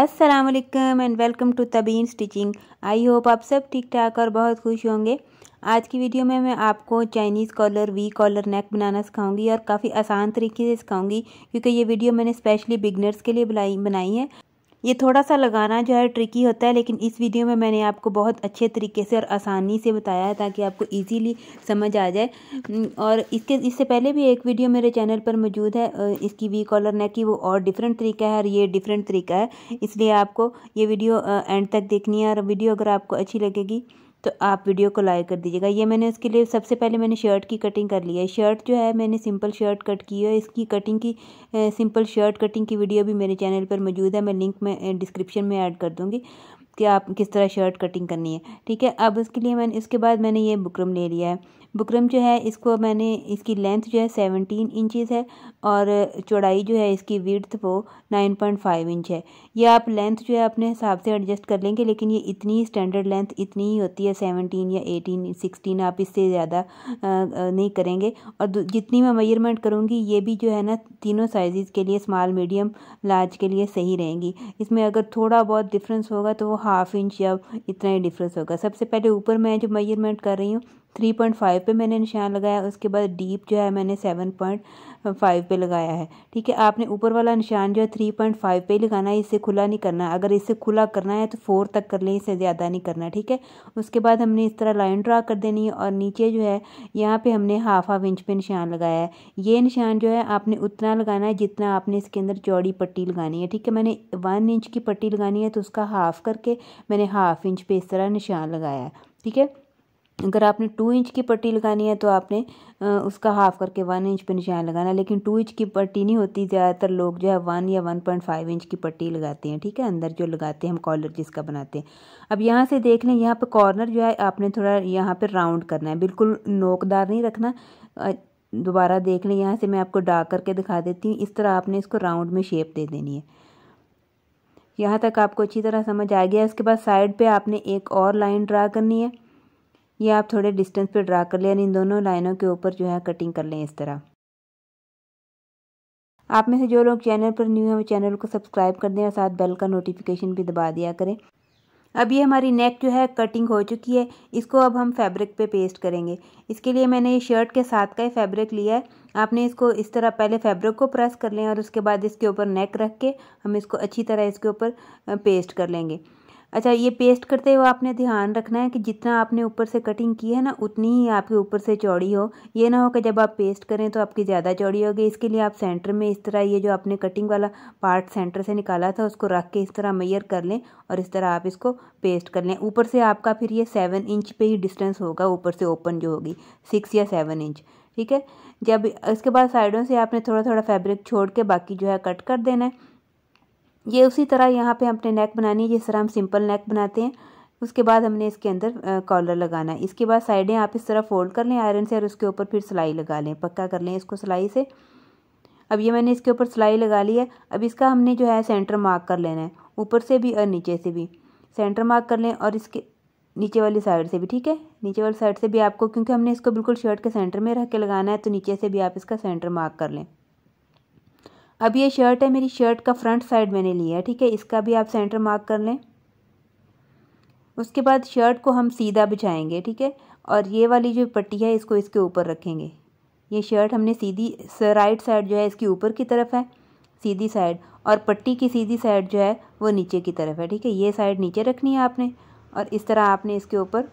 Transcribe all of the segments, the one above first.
अस्सलाम वालेकुम and welcome to Tabeen stitching I hope आप सब ठीक ठाक और बहुत खुश होंगे आज की वीडियो में मैं आपको Chinese collar V collar neck बनाना सिखाऊंगी और काफ़ी आसान तरीके से सिखाऊंगी क्योंकि ये वीडियो मैंने स्पेशली बिगनर्स के लिए बनाई बनाई है ये थोड़ा सा लगाना जो है ट्रिकी होता है लेकिन इस वीडियो में मैंने आपको बहुत अच्छे तरीके से और आसानी से बताया है ताकि आपको इजीली समझ आ जाए हम्म, और इसके इससे पहले भी एक वीडियो मेरे चैनल पर मौजूद है इसकी वी कॉलर नेक की वो और डिफरेंट तरीका है और ये डिफरेंट तरीका है इसलिए आपको ये वीडियो एंड तक देखनी है और वीडियो अगर आपको अच्छी लगेगी तो आप वीडियो को लाइक कर दीजिएगा ये मैंने उसके लिए सबसे पहले मैंने शर्ट की कटिंग कर ली है शर्ट जो है मैंने सिंपल शर्ट कट की है इसकी कटिंग की सिंपल शर्ट कटिंग की वीडियो भी मेरे चैनल पर मौजूद है मैं लिंक में डिस्क्रिप्शन में ऐड कर दूँगी कि आप किस तरह शर्ट कटिंग करनी है ठीक है अब उसके लिए मैंने इसके बाद मैंने ये बुकरम ले लिया है बुकरम जो है इसको मैंने इसकी लेंथ जो है सेवनटीन इंचज़ है और चौड़ाई जो है इसकी विड्थ वो नाइन पॉइंट फाइव इंच है ये आप लेंथ जो है अपने हिसाब से एडजस्ट कर लेंगे लेकिन ये इतनी ही स्टैंडर्ड लेंथ इतनी ही होती है सेवनटीन या एटीन सिक्सटीन आप इससे ज़्यादा नहीं करेंगे और जितनी मैं मेजरमेंट करूँगी ये भी जो है ना तीनों साइज़ के लिए स्मॉल मीडियम लार्ज के लिए सही रहेंगी इसमें अगर थोड़ा बहुत डिफरेंस होगा तो वो हाफ इंच या इतना ही डिफरेंस होगा सबसे पहले ऊपर मैं जो मेजरमेंट कर रही हूँ थ्री पॉइंट फाइव पर मैंने निशान लगाया उसके बाद डीप जो है मैंने सेवन पॉइंट फाइव पर लगाया है ठीक है आपने ऊपर वाला निशान जो है थ्री पॉइंट फाइव पर लगाना है इससे खुला नहीं करना अगर इससे खुला करना है तो फोर तक कर लें इससे ज़्यादा नहीं करना ठीक है उसके बाद हमने इस तरह लाइन ड्रा कर देनी है और नीचे जो है यहाँ पर हमने हाफ हाफ इंच पे निशान लगाया है ये निशान जो है आपने उतना लगाना है जितना आपने इसके अंदर चौड़ी पट्टी लगानी है ठीक है मैंने वन इंच की पट्टी लगानी है तो उसका हाफ करके मैंने हाफ इंच पर इस तरह निशान लगाया है ठीक है अगर आपने टू इंच की पट्टी लगानी है तो आपने उसका हाफ करके वन इंच पे निशान लगाना लेकिन टू इंच की पट्टी नहीं होती ज़्यादातर लोग जो है वन या वन पॉइंट फाइव इंच की पट्टी लगाते हैं ठीक है अंदर जो लगाते हैं हम कॉलर जिसका बनाते हैं अब यहाँ से देख लें यहाँ पर कॉर्नर जो है आपने थोड़ा यहाँ पर राउंड करना है बिल्कुल नोकदार नहीं रखना दोबारा देख लें यहाँ से मैं आपको डार्क करके दिखा देती हूँ इस तरह आपने इसको राउंड में शेप दे देनी है यहाँ तक आपको अच्छी तरह समझ आ गया इसके बाद साइड पे आपने एक और लाइन ड्रा करनी है ये आप थोड़े डिस्टेंस पे ड्रा कर लें इन दोनों लाइनों के ऊपर जो है कटिंग कर लें इस तरह आप में से जो लोग चैनल पर न्यू हैं वो चैनल को सब्सक्राइब कर दें और साथ बेल का नोटिफिकेशन भी दबा दिया करें अब ये हमारी नेक जो है कटिंग हो चुकी है इसको अब हम फैब्रिक पे पेस्ट करेंगे इसके लिए मैंने ये शर्ट के साथ का ही फैब्रिक लिया है आपने इसको इस तरह पहले फैब्रिक को प्रेस कर लें और उसके बाद इसके ऊपर नेक रख के हम इसको अच्छी तरह इसके ऊपर पेस्ट कर लेंगे अच्छा ये पेस्ट करते हुए आपने ध्यान रखना है कि जितना आपने ऊपर से कटिंग की है ना उतनी ही आपके ऊपर से चौड़ी हो ये ना हो कि जब आप पेस्ट करें तो आपकी ज़्यादा चौड़ी होगी इसके लिए आप सेंटर में इस तरह ये जो आपने कटिंग वाला पार्ट सेंटर से निकाला था उसको रख के इस तरह मैयर कर लें और इस तरह आप इसको पेस्ट कर लें ऊपर से आपका फिर ये सेवन इंच पर ही डिस्टेंस होगा ऊपर से ओपन जो होगी सिक्स या सेवन इंच ठीक है जब इसके बाद साइडों से आपने थोड़ा थोड़ा फैब्रिक छोड़ के बाकी जो है कट कर देना है ये उसी तरह यहाँ पे हमने नेक बनानी है जिस तरह हम सिंपल नेक बनाते हैं उसके बाद हमने इसके अंदर कॉलर लगाना है इसके बाद साइडें आप इस तरह फोल्ड कर लें आयरन से और उसके ऊपर फिर सिलाई लगा लें पक्का कर लें इसको सिलाई से अब ये मैंने इसके ऊपर सिलाई लगा ली है अब इसका हमने जो है सेंटर मार्क कर लेना है ऊपर से भी और नीचे से भी सेंटर मार्क कर लें और इसके नीचे वाली साइड से भी ठीक है नीचे वाली साइड से भी आपको क्योंकि हमने इसको बिल्कुल शर्ट के सेंटर में रख के लगाना है तो नीचे से भी आप इसका सेंटर मार्क कर लें अब ये शर्ट है मेरी शर्ट का फ्रंट साइड मैंने लिया है ठीक है इसका भी आप सेंटर मार्क कर लें उसके बाद शर्ट को हम सीधा बिछाएंगे ठीक है और ये वाली जो पट्टी है इसको इसके ऊपर रखेंगे ये शर्ट हमने सीधी राइट साइड जो है इसकी ऊपर की तरफ है सीधी साइड और पट्टी की सीधी साइड जो है वो नीचे की तरफ है ठीक है ये साइड नीचे रखनी है आपने और इस तरह आपने इसके ऊपर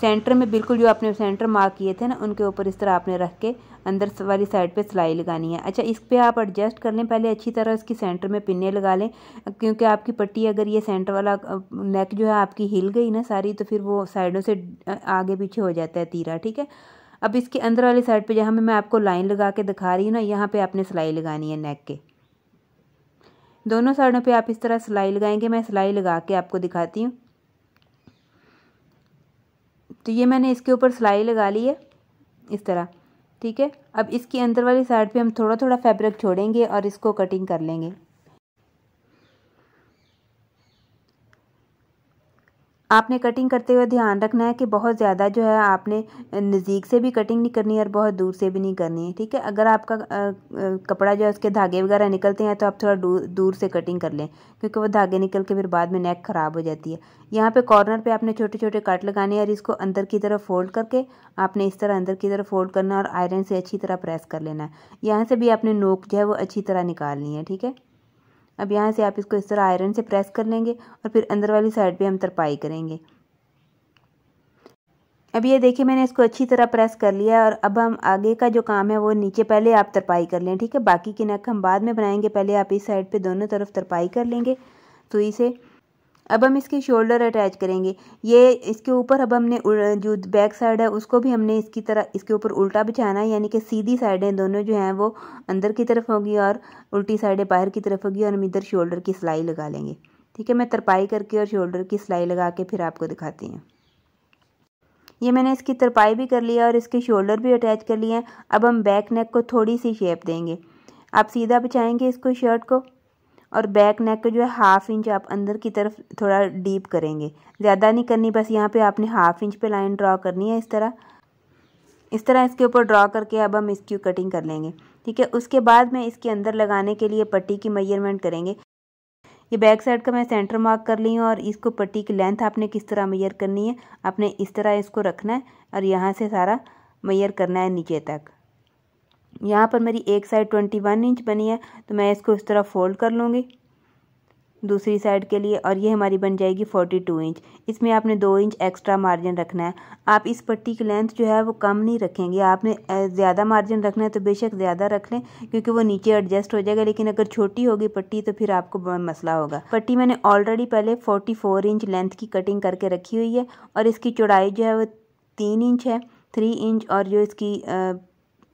सेंटर में बिल्कुल जो आपने सेंटर मार्क किए थे ना उनके ऊपर इस तरह आपने रख के अंदर वाली साइड पे सिलाई लगानी है अच्छा इस पर आप एडजस्ट कर लें पहले अच्छी तरह इसकी सेंटर में पिने लगा लें क्योंकि आपकी पट्टी अगर ये सेंटर वाला नेक जो है आपकी हिल गई ना सारी तो फिर वो साइडों से आगे पीछे हो जाता है तीरा ठीक है अब इसके अंदर वाली साइड पर जहाँ मैं आपको लाइन लगा के दिखा रही हूँ ना यहाँ पर आपने सिलाई लगानी है नेक के दोनों साइडों पर आप इस तरह सिलाई लगाएंगे मैं सिलाई लगा के आपको दिखाती हूँ तो ये मैंने इसके ऊपर सिलाई लगा ली है इस तरह ठीक है अब इसकी अंदर वाली साइड पे हम थोड़ा थोड़ा फैब्रिक छोड़ेंगे और इसको कटिंग कर लेंगे आपने कटिंग करते हुए ध्यान रखना है कि बहुत ज़्यादा जो है आपने नज़दीक से भी कटिंग नहीं करनी है और बहुत दूर से भी नहीं करनी है ठीक है अगर आपका कपड़ा जो है उसके धागे वगैरह निकलते हैं तो आप थोड़ा दूर दूर से कटिंग कर लें क्योंकि वो धागे निकल के फिर बाद में नेक ख़राब हो जाती है यहाँ पर कॉर्नर पर आपने छोटे छोटे कट लगाने हैं और इसको अंदर की तरफ फोल्ड करके आपने इस तरह अंदर की तरफ फोल्ड करना और आयरन से अच्छी तरह प्रेस कर लेना है यहाँ से भी आपने नोक जो है वो अच्छी तरह निकालनी है ठीक है अब यहाँ से आप इसको इस तरह आयरन से प्रेस कर लेंगे और फिर अंदर वाली साइड पर हम तरपाई करेंगे अब ये देखिए मैंने इसको अच्छी तरह प्रेस कर लिया और अब हम आगे का जो काम है वो नीचे पहले आप तरपाई कर लें ठीक है बाकी की नक हम बाद में बनाएंगे पहले आप इस साइड पे दोनों तरफ तरपाई कर लेंगे सुई तो से अब हम इसके शोल्डर अटैच करेंगे ये इसके ऊपर अब हमने जो बैक साइड है उसको भी हमने इसकी तरह इसके ऊपर उल्टा बिछाना है यानी कि सीधी साइडें दोनों जो हैं वो अंदर की तरफ होगी और उल्टी साइडें बाहर की तरफ होगी और हम इधर शोल्डर की सिलाई लगा लेंगे ठीक है मैं तरपाई करके और शोल्डर की सिलाई लगा के फिर आपको दिखाती हूँ ये मैंने इसकी तरपाई भी कर लिया और इसके शोल्डर भी अटैच कर लिए हैं अब हम बैक नेक को थोड़ी सी शेप देंगे आप सीधा बिछाएंगे इसको शर्ट को और बैक नेक को जो है हाफ इंच आप अंदर की तरफ थोड़ा डीप करेंगे ज़्यादा नहीं करनी बस यहाँ पे आपने हाफ इंच पे लाइन ड्रा करनी है इस तरह इस तरह इसके ऊपर ड्रा करके अब हम इसकी कटिंग कर लेंगे ठीक है उसके बाद में इसके अंदर लगाने के लिए पट्टी की मेजरमेंट करेंगे ये बैक साइड का मैं सेंटर मार्क कर ली हूँ और इसको पट्टी की लेंथ आपने किस तरह मैयर करनी है आपने इस तरह इसको रखना है और यहाँ से सारा मैयर करना है नीचे तक यहाँ पर मेरी एक साइड ट्वेंटी वन इंच बनी है तो मैं इसको इस तरह फोल्ड कर लूँगी दूसरी साइड के लिए और ये हमारी बन जाएगी फोर्टी टू इंच इसमें आपने दो इंच एक्स्ट्रा मार्जिन रखना है आप इस पट्टी की लेंथ जो है वो कम नहीं रखेंगे आपने ज़्यादा मार्जिन रखना है तो बेशक ज़्यादा रख लें क्योंकि वो नीचे एडजस्ट हो जाएगा लेकिन अगर छोटी होगी पट्टी तो फिर आपको मसला होगा पट्टी मैंने ऑलरेडी पहले फोर्टी फोर इंच लेंथ की कटिंग करके रखी हुई है और इसकी चौड़ाई जो है वो तीन इंच है थ्री इंच और जो इसकी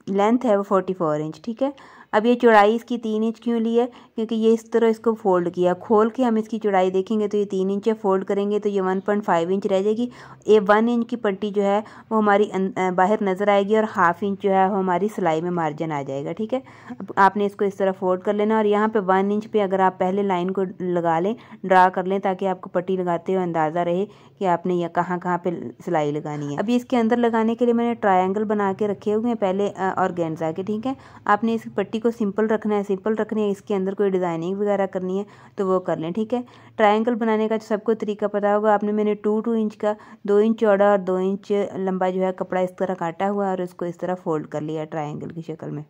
लेंथ है वो फोर्टी फोर इंच ठीक है अब ये चौड़ाई इसकी तीन इंच क्यों ली है क्योंकि ये इस तरह इसको फोल्ड किया खोल के हम इसकी चौड़ाई देखेंगे तो ये तीन इंच है फोल्ड करेंगे तो ये वन पॉइंट फाइव इंच रह जाएगी ये वन इंच की पट्टी जो है वो हमारी अं-, बाहर नज़र आएगी और हाफ इंच जो है वो हमारी सिलाई में मार्जिन आ जाएगा ठीक है अब आपने इसको इस तरह फोल्ड कर लेना और यहाँ पर वन इंच पर अगर आप पहले लाइन को लगा लें ड्रा कर लें ताकि आपको पट्टी लगाते हुए अंदाज़ा रहे कि आपने यह कहाँ कहाँ पर सिलाई लगानी है अभी इसके अंदर लगाने के लिए मैंने ट्राइंगल बना के रखे हुए हैं पहले और गेंजा के ठीक है आपने इस पट्टी पट्टी को सिंपल रखना है सिंपल रखनी है इसके अंदर कोई डिज़ाइनिंग वगैरह करनी है तो वो कर लें ठीक है ट्रायंगल बनाने का तो सबको तरीका पता होगा आपने मैंने टू टू इंच का दो इंच चौड़ा और दो इंच लंबा जो है कपड़ा इस तरह काटा हुआ और उसको इस तरह फोल्ड कर लिया ट्राइंगल की शक्ल में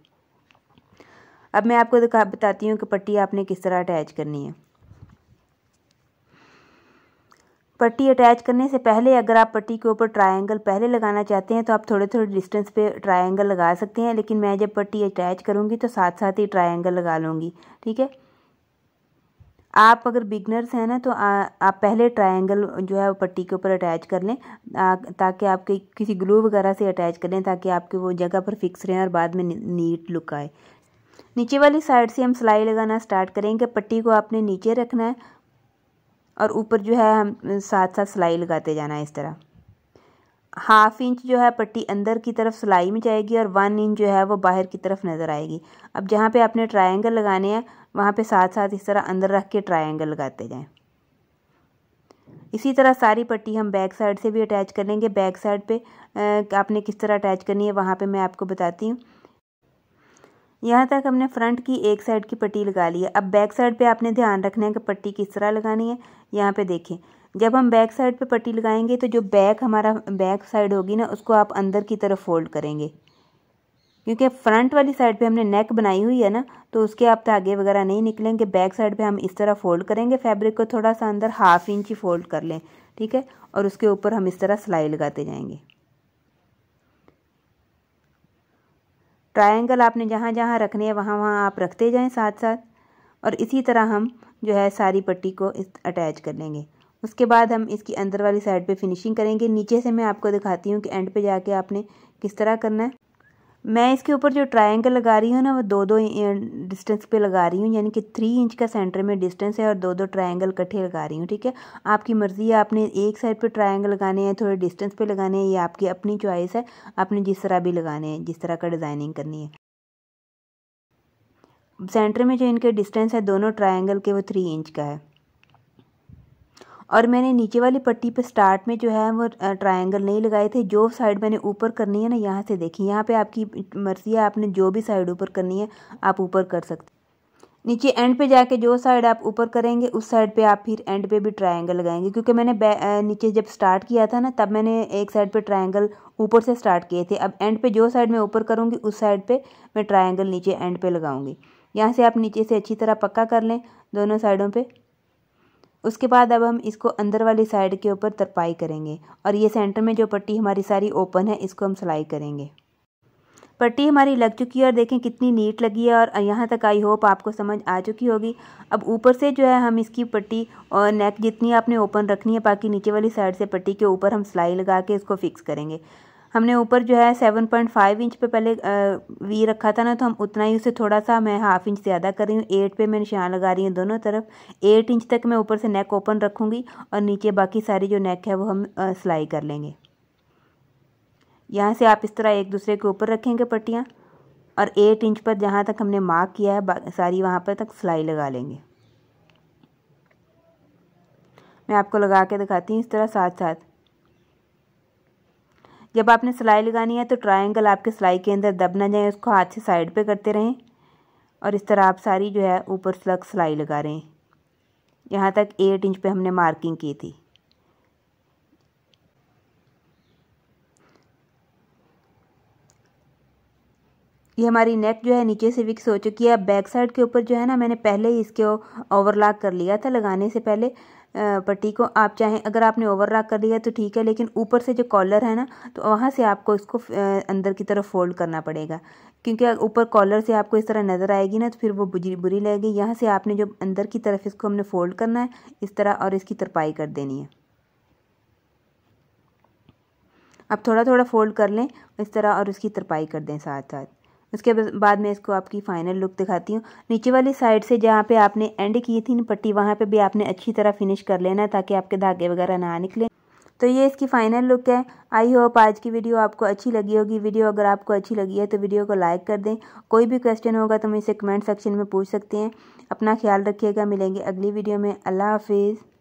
अब मैं आपको दिखा बताती हूँ कि पट्टी आपने किस तरह अटैच करनी है पट्टी अटैच करने से पहले अगर आप पट्टी के ऊपर ट्रायंगल पहले लगाना चाहते हैं तो आप थोड़े थोड़े डिस्टेंस पे ट्रायंगल लगा सकते हैं लेकिन मैं जब पट्टी अटैच करूँगी तो साथ साथ ही ट्रायंगल लगा लूँगी ठीक है आप अगर बिगनर्स हैं ना तो आ, आप पहले ट्रायंगल जो है वो पट्टी के ऊपर अटैच कर लें ताकि आपके किसी ग्लू वगैरह से अटैच कर लें ताकि आपके वो जगह पर फिक्स रहें और बाद में नीट लुक आए नीचे वाली साइड से हम सिलाई लगाना स्टार्ट करेंगे पट्टी को आपने नीचे रखना है और ऊपर जो है हम साथ साथ सिलाई लगाते जाना है इस तरह हाफ इंच जो है पट्टी अंदर की तरफ सिलाई में जाएगी और वन इंच जो है वो बाहर की तरफ नज़र आएगी अब जहाँ पे आपने ट्रायंगल लगाने हैं वहाँ पे साथ साथ इस तरह अंदर रख के ट्रायंगल लगाते जाएं इसी तरह सारी पट्टी हम बैक साइड से भी अटैच कर लेंगे बैक साइड पे आपने किस तरह अटैच करनी है वहाँ पे मैं आपको बताती हूँ यहाँ तक हमने फ्रंट की एक साइड की पट्टी लगा ली है अब बैक साइड पे आपने ध्यान रखना है कि पट्टी किस तरह लगानी है यहाँ पे देखें जब हम बैक साइड पे पट्टी लगाएंगे तो जो बैक हमारा बैक साइड होगी ना उसको आप अंदर की तरफ फोल्ड करेंगे क्योंकि फ्रंट वाली साइड पे हमने नेक बनाई हुई है ना तो उसके आप धागे वगैरह नहीं निकलेंगे बैक साइड पर हम इस तरह फोल्ड करेंगे फैब्रिक को थोड़ा सा अंदर हाफ इंच ही फोल्ड कर लें ठीक है और उसके ऊपर हम इस तरह सिलाई लगाते जाएंगे ट्रायंगल आपने जहाँ जहाँ रखने हैं वहाँ वहाँ आप रखते जाएं साथ साथ और इसी तरह हम जो है सारी पट्टी को इस अटैच कर लेंगे उसके बाद हम इसकी अंदर वाली साइड पे फिनिशिंग करेंगे नीचे से मैं आपको दिखाती हूँ कि एंड पे जाके आपने किस तरह करना है मैं इसके ऊपर जो ट्रायंगल लगा रही हूँ ना वो दो दो डिस्टेंस पे लगा रही हूँ यानी कि थ्री इंच का सेंटर में डिस्टेंस है और दो दो ट्रायंगल इकट्ठे लगा रही हूँ ठीक है आपकी मर्ज़ी है आपने एक साइड पे ट्रायंगल लगाने हैं थोड़े डिस्टेंस पे लगाने हैं ये आपकी अपनी चॉइस है आपने जिस तरह भी लगाने हैं जिस तरह का डिज़ाइनिंग करनी है सेंटर में जो इनके डिस्टेंस है दोनों ट्राइंगल के वो थ्री इंच का है और मैंने नीचे वाली पट्टी पे स्टार्ट में जो है वो ट्रायंगल नहीं लगाए थे जो साइड मैंने ऊपर करनी है ना यहाँ से देखी यहाँ पे आपकी मर्जी है आपने जो भी साइड ऊपर करनी है आप ऊपर कर सकते नीचे एंड पे जाके जो साइड आप ऊपर करेंगे उस साइड पे आप फिर एंड पे भी ट्रायंगल लगाएंगे क्योंकि मैंने नीचे जब स्टार्ट किया था ना तब मैंने एक साइड पे ट्रायंगल ऊपर से स्टार्ट किए थे अब एंड पे जो साइड मैं ऊपर करूँगी उस साइड पे मैं ट्रायंगल नीचे एंड पे लगाऊंगी यहाँ से आप नीचे से अच्छी तरह पक्का कर लें दोनों साइडों पर उसके बाद अब हम इसको अंदर वाली साइड के ऊपर तरपाई करेंगे और ये सेंटर में जो पट्टी हमारी सारी ओपन है इसको हम सिलाई करेंगे पट्टी हमारी लग चुकी है और देखें कितनी नीट लगी है और यहाँ तक आई होप आपको समझ आ चुकी होगी अब ऊपर से जो है हम इसकी पट्टी और नेक जितनी आपने ओपन रखनी है बाकी नीचे वाली साइड से पट्टी के ऊपर हम सिलाई लगा के इसको फिक्स करेंगे हमने ऊपर जो है सेवन पॉइंट फाइव इंच पे पहले वी रखा था ना तो हम उतना ही उसे थोड़ा सा मैं हाफ इंच ज़्यादा कर रही हूँ एट पे मैं निशान लगा रही हूँ दोनों तरफ एट इंच तक मैं ऊपर से नेक ओपन रखूँगी और नीचे बाकी सारी जो नेक है वो हम सिलाई कर लेंगे यहाँ से आप इस तरह एक दूसरे के ऊपर रखेंगे पट्टियाँ और एट इंच पर जहाँ तक हमने मार्क किया है सारी वहाँ पर तक सिलाई लगा लेंगे मैं आपको लगा के दिखाती हूँ इस तरह साथ साथ जब आपने सिलाई लगानी है तो ट्रायंगल आपके सिलाई के अंदर दब ना जाए उसको हाथ से साइड पे करते रहें और इस तरह आप सारी जो है ऊपर स्लग सिलाई लगा रहे हैं यहाँ तक एट इंच पे हमने मार्किंग की थी ये हमारी नेक जो है नीचे से विक्स हो चुकी है बैक साइड के ऊपर जो है ना मैंने पहले ही इसके ओवरलॉक कर लिया था लगाने से पहले पट्टी को आप चाहें अगर आपने ओवर रॉक कर लिया तो ठीक है लेकिन ऊपर से जो कॉलर है ना तो वहाँ से आपको इसको अंदर की तरफ फोल्ड करना पड़ेगा क्योंकि ऊपर कॉलर से आपको इस तरह नज़र आएगी ना तो फिर वो बुरी बुरी लगेगी यहाँ से आपने जो अंदर की तरफ इसको हमने फोल्ड करना है इस तरह और इसकी तरपाई कर देनी है अब थोड़ा थोड़ा फोल्ड कर लें इस तरह और उसकी तरपाई कर दें साथ साथ उसके बाद मैं इसको आपकी फाइनल लुक दिखाती हूँ नीचे वाली साइड से जहाँ पे आपने एंड की थी पट्टी वहाँ पे भी आपने अच्छी तरह फिनिश कर लेना है ताकि आपके धागे वगैरह ना निकले तो ये इसकी फाइनल लुक है आई होप आज की वीडियो आपको अच्छी लगी होगी वीडियो अगर आपको अच्छी लगी है तो वीडियो को लाइक कर दें कोई भी क्वेश्चन होगा तो मुझे कमेंट सेक्शन में पूछ सकते हैं अपना ख्याल रखिएगा मिलेंगे अगली वीडियो में अल्लाह हाफिज़